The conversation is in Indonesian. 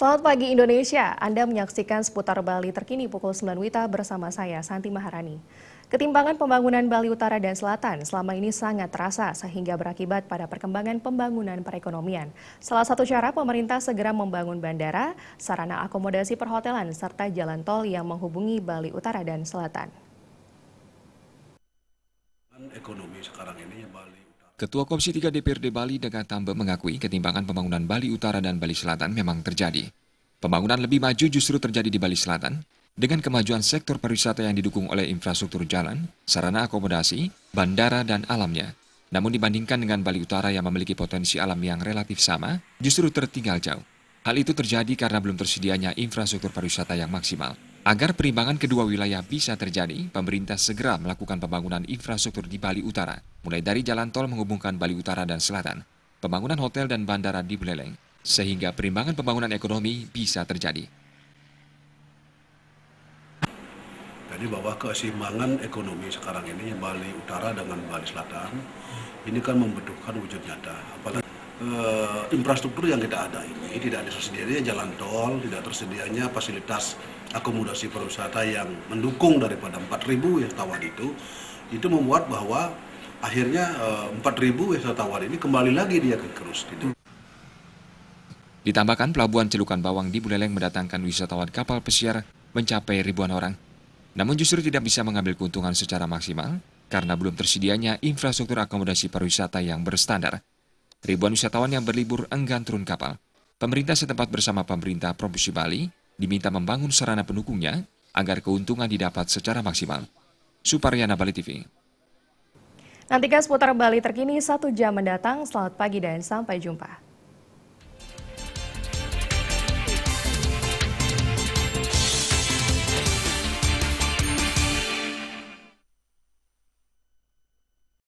Selamat pagi Indonesia, Anda menyaksikan seputar Bali terkini pukul 9 WITA bersama saya, Santi Maharani. Ketimpangan pembangunan Bali Utara dan Selatan selama ini sangat terasa sehingga berakibat pada perkembangan pembangunan perekonomian. Salah satu cara pemerintah segera membangun bandara, sarana akomodasi perhotelan, serta jalan tol yang menghubungi Bali Utara dan Selatan. Ekonomi sekarang ini Bali Ketua Komisi 3 DPRD Bali dengan Tambe mengakui ketimbangan pembangunan Bali Utara dan Bali Selatan memang terjadi. Pembangunan lebih maju justru terjadi di Bali Selatan dengan kemajuan sektor pariwisata yang didukung oleh infrastruktur jalan, sarana akomodasi, bandara, dan alamnya. Namun dibandingkan dengan Bali Utara yang memiliki potensi alam yang relatif sama, justru tertinggal jauh. Hal itu terjadi karena belum tersedianya infrastruktur pariwisata yang maksimal. Agar perimbangan kedua wilayah bisa terjadi, pemerintah segera melakukan pembangunan infrastruktur di Bali Utara, mulai dari jalan tol menghubungkan Bali Utara dan Selatan, pembangunan hotel dan bandara di Buleleng, sehingga perimbangan pembangunan ekonomi bisa terjadi. Jadi bahwa keseimbangan ekonomi sekarang ini Bali Utara dengan Bali Selatan ini kan membutuhkan wujud nyata. Apalagi e, infrastruktur yang kita ada ini tidak tersedia tersedianya jalan tol, tidak tersedianya fasilitas akomodasi pariwisata yang mendukung daripada 4.000 wisatawan itu itu membuat bahwa akhirnya 4.000 eh, wisatawan ini kembali lagi dia ke Kerus. gitu. Ditambahkan pelabuhan Celukan Bawang di Buleleng mendatangkan wisatawan kapal pesiar mencapai ribuan orang. Namun justru tidak bisa mengambil keuntungan secara maksimal karena belum tersedianya infrastruktur akomodasi pariwisata yang berstandar. Ribuan wisatawan yang berlibur enggan turun kapal. Pemerintah setempat bersama pemerintah Provinsi Bali diminta membangun sarana pendukungnya agar keuntungan didapat secara maksimal. Suparyana Bali TV. Nantikan seputar Bali terkini satu jam mendatang. Selamat pagi dan sampai jumpa.